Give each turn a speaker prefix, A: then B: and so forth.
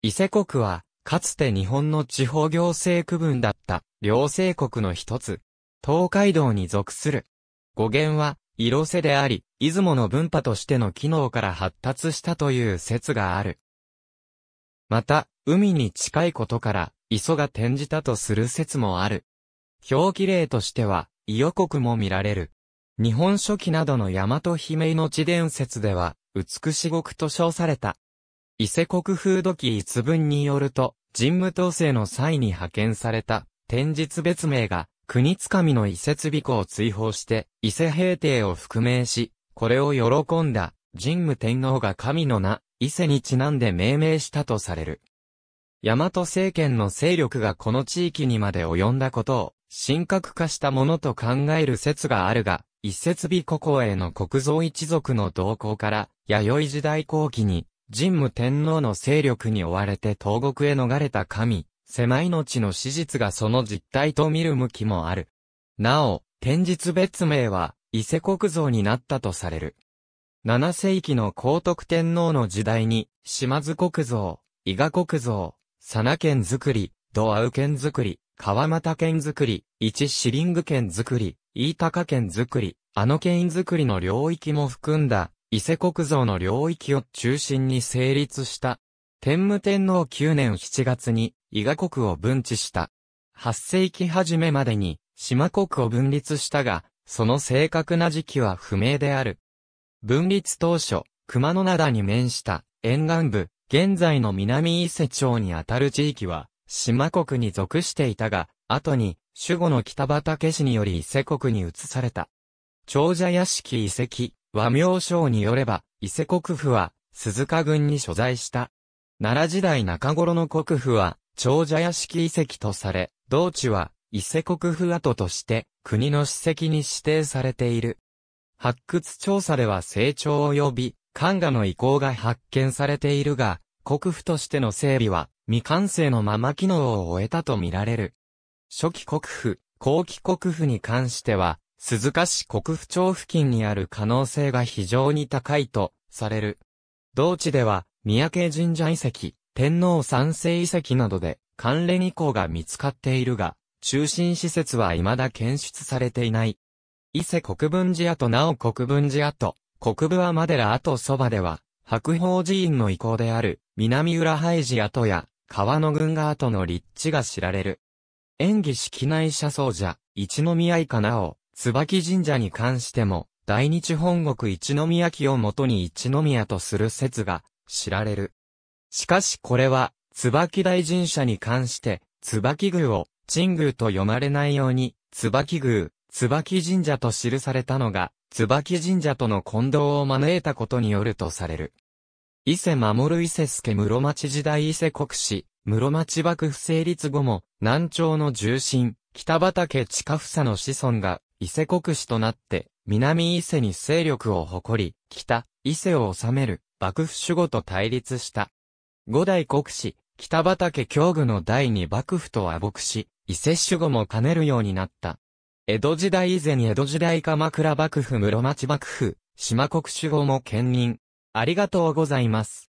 A: 伊勢国は、かつて日本の地方行政区分だった、両政国の一つ、東海道に属する。語源は、色瀬であり、出雲の文化としての機能から発達したという説がある。また、海に近いことから、磯が転じたとする説もある。表記例としては、伊予国も見られる。日本書紀などの大和姫地伝説では、美し国と称された。伊勢国風土記一文によると、神武統制の際に派遣された、天日別名が、国つかみの伊勢美子を追放して、伊勢平定を復命し、これを喜んだ、神武天皇が神の名、伊勢にちなんで命名したとされる。大和政権の勢力がこの地域にまで及んだことを、神格化したものと考える説があるが、伊勢美子公への国造一族の動向から、弥生時代後期に、神武天皇の勢力に追われて東国へ逃れた神、狭い後の史実がその実態と見る向きもある。なお、天日別名は、伊勢国像になったとされる。七世紀の皇徳天皇の時代に、島津国像、伊賀国像、佐奈県くり、土合県くり、川又県くり、一シリング県くり、飯高県くり、あの県くりの領域も含んだ、伊勢国像の領域を中心に成立した。天武天皇9年7月に伊賀国を分治した。8世紀初めまでに島国を分立したが、その正確な時期は不明である。分立当初、熊野灘に面した沿岸部、現在の南伊勢町にあたる地域は、島国に属していたが、後に守護の北畠氏により伊勢国に移された。長者屋敷遺跡、和名章によれば、伊勢国府は、鈴鹿郡に所在した。奈良時代中頃の国府は、長者屋敷遺跡とされ、同地は、伊勢国府跡として、国の史跡に指定されている。発掘調査では成長及び、漢画の遺構が発見されているが、国府としての整備は、未完成のまま機能を終えたとみられる。初期国府、後期国府に関しては、鈴鹿市国府町付近にある可能性が非常に高いとされる。同地では、三宅神社遺跡、天皇三世遺跡などで関連遺構が見つかっているが、中心施設は未だ検出されていない。伊勢国分寺跡なお国分寺跡、国部はマデラ跡そばでは、白鳳寺院の遺構である、南浦廃寺跡や、川の群が跡の立地が知られる。演技式内車奏者、一宮以下なお、椿神社に関しても、大日本国一宮記をもとに一宮とする説が知られる。しかしこれは、椿大神社に関して、椿宮を、鎮宮と読まれないように、椿宮、椿神社と記されたのが、椿神社との混同を招いたことによるとされる。伊勢守伊勢助室町時代伊勢国史、室町幕府成立後も、南朝の重臣、北畠近房の子孫が、伊勢国主となって、南伊勢に勢力を誇り、北、伊勢を治める、幕府守護と対立した。五代国主、北畠京具の第二幕府と和睦し、伊勢守護も兼ねるようになった。江戸時代以前江戸時代鎌倉幕府室町幕府、島国守護も兼任。ありがとうございます。